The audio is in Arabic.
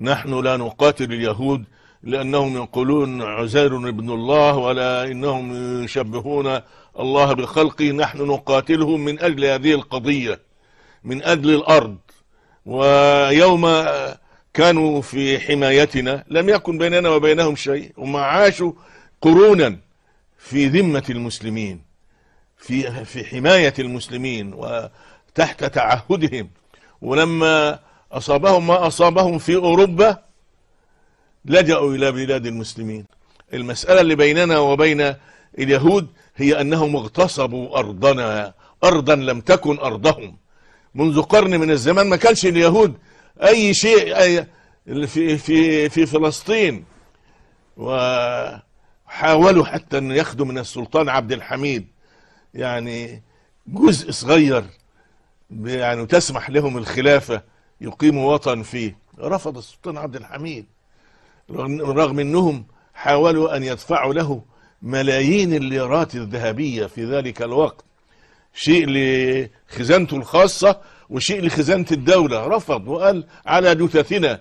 نحن لا نقاتل اليهود لأنهم يقولون عزير ابن الله ولا إنهم يشبهون الله بخلقه نحن نقاتلهم من أجل هذه القضية من أجل الأرض ويوم كانوا في حمايتنا لم يكن بيننا وبينهم شيء وما عاشوا قرونا في ذمة المسلمين في في حماية المسلمين وتحت تعهدهم ولما أصابهم ما أصابهم في أوروبا لجأوا إلى بلاد المسلمين المسألة اللي بيننا وبين اليهود هي أنهم اغتصبوا أرضنا أرضا لم تكن أرضهم منذ قرن من الزمان ما كانش اليهود أي شيء أي في, في, في فلسطين وحاولوا حتى أن ياخدوا من السلطان عبد الحميد يعني جزء صغير يعني تسمح لهم الخلافة يقيم وطن فيه رفض السلطان عبد الحميد رغم أنهم حاولوا أن يدفعوا له ملايين الليرات الذهبية في ذلك الوقت شيء لخزانته الخاصة وشيء لخزانة الدولة رفض وقال على جثثنا